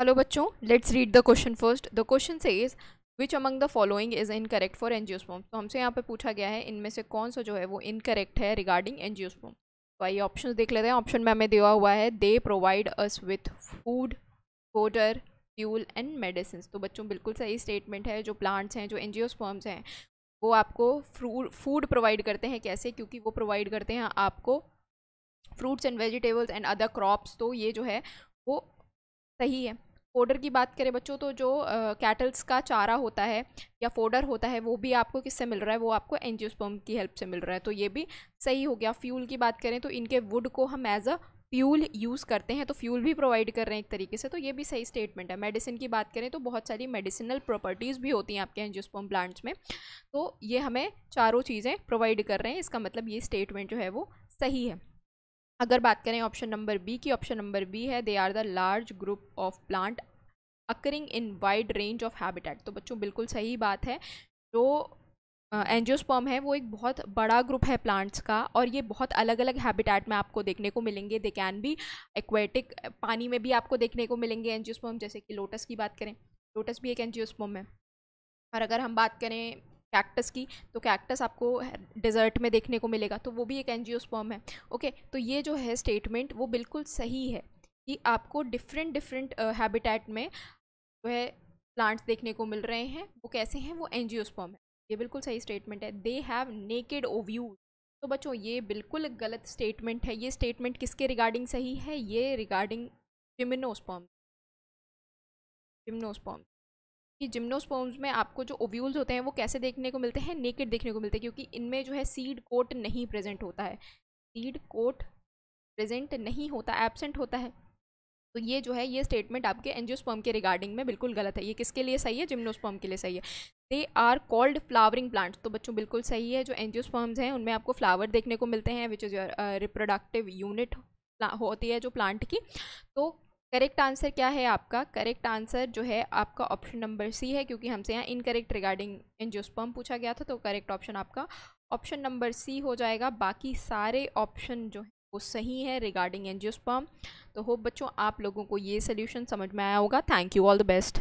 hello बच्चों let's read the question first the question से is which among the following is incorrect for angiosperm तो हमसे यहाँ पे पूछा गया है इनमें से कौन सा जो है वो इनकरेक्ट है रिगार्डिंग एनजियोस्पोम तो आइए ऑप्शन देख लेते हैं ऑप्शन में हमें दिया हुआ है they provide us with food water fuel and medicine तो बच्चों बिल्कुल सही स्टेटमेंट है जो प्लांट्स हैं जो एनजियोस्पोम्स हैं वो आपको फूड प्रोवाइड करते हैं कैसे क्योंकि वो प्रोवाइड करते हैं आपको fruits and vegetables and other crops तो ये जो है वो सही है फोडर की बात करें बच्चों तो जो कैटल्स का चारा होता है या फोडर होता है वो भी आपको किससे मिल रहा है वो आपको एनजियोस्पर्म की हेल्प से मिल रहा है तो ये भी सही हो गया फ्यूल की बात करें तो इनके वुड को हम एज अ फ्यूल यूज़ करते हैं तो फ्यूल भी प्रोवाइड कर रहे हैं एक तरीके से तो ये भी सही स्टेटमेंट है मेडिसिन की बात करें तो बहुत सारी मेडिसिनल प्रॉपर्टीज़ भी होती हैं आपके एनजियोस्पर्म प्लांट्स में तो ये हमें चारों चीज़ें प्रोवाइड कर रहे हैं इसका मतलब ये स्टेटमेंट जो है वो सही है अगर बात करें ऑप्शन नंबर बी की ऑप्शन नंबर बी है they are the large group of plant occurring in wide range of habitat तो बच्चों बिल्कुल सही बात है जो एनजियोस्पर्म uh, है वो एक बहुत बड़ा ग्रुप है प्लांट्स का और ये बहुत अलग अलग हैबिटेट में आपको देखने को मिलेंगे दे कैन भी एक्वेटिक पानी में भी आपको देखने को मिलेंगे एनजियोस्पर्म जैसे कि लोटस की बात करें लोटस भी एक एनजियोस्पर्म है और अगर हम बात करें कैक्टस की तो कैक्टस आपको डिजर्ट में देखने को मिलेगा तो वो भी एक एनजियोस्पर्म है ओके तो ये जो है स्टेटमेंट वो बिल्कुल सही है कि आपको डिफरेंट डिफरेंट हैबिटेट में जो है प्लांट्स देखने को मिल रहे हैं वो कैसे हैं वो एनजियोस्पर्म है ये बिल्कुल सही स्टेटमेंट है दे हैव नेकेड ओव्यूज तो बच्चों ये बिल्कुल गलत स्टेटमेंट है ये स्टेटमेंट किसके रिगार्डिंग सही है ये रिगार्डिंग जिम्नोस्पर्म जिम्नोस्पर्म कि जिम्नोस्पोम्स में आपको जो ओव्यूल्स होते हैं वो कैसे देखने को मिलते हैं नेकेड देखने को मिलते हैं क्योंकि इनमें जो है सीड कोट नहीं प्रेजेंट होता है सीड कोट प्रेजेंट नहीं होता एबसेंट होता है तो ये जो है ये स्टेटमेंट आपके एनजियोस्पर्म के रिगार्डिंग में बिल्कुल गलत है ये किसके लिए सही है जिम्नोस्पर्म के लिए सही है they are called flowering plant तो बच्चों बिल्कुल सही है जो एनजियोस्पर्म्स हैं उनमें आपको फ्लावर देखने को मिलते हैं which is your reproductive unit होती है जो प्लांट की तो करेक्ट आंसर क्या है आपका करेक्ट आंसर जो है आपका ऑप्शन नंबर सी है क्योंकि हमसे यहाँ इनकरेक्ट रिगार्डिंग एनजियोस्पर्म पूछा गया था तो करेक्ट ऑप्शन आपका ऑप्शन नंबर सी हो जाएगा बाकी सारे ऑप्शन जो है वो सही है रिगार्डिंग एनजियोस्पर्म तो होप बच्चों आप लोगों को ये सोल्यूशन समझ में आया होगा thank you all the best